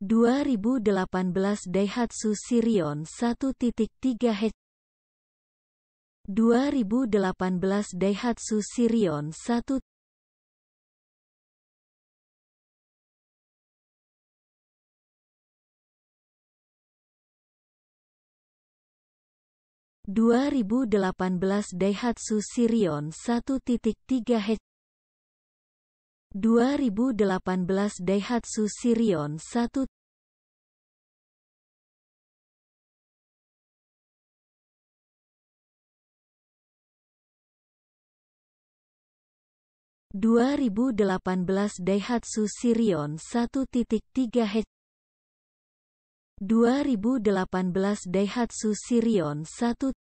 2018 Daihatsu Sirion 1.3 h 2018 Daihatsu Sirion 1 2018 Daihatsu Sirion 1.3 h 2018 Daihatsu Sirion 1 2018 Daihatsu Sirion 1.3 hatch 2018 Daihatsu Sirion 1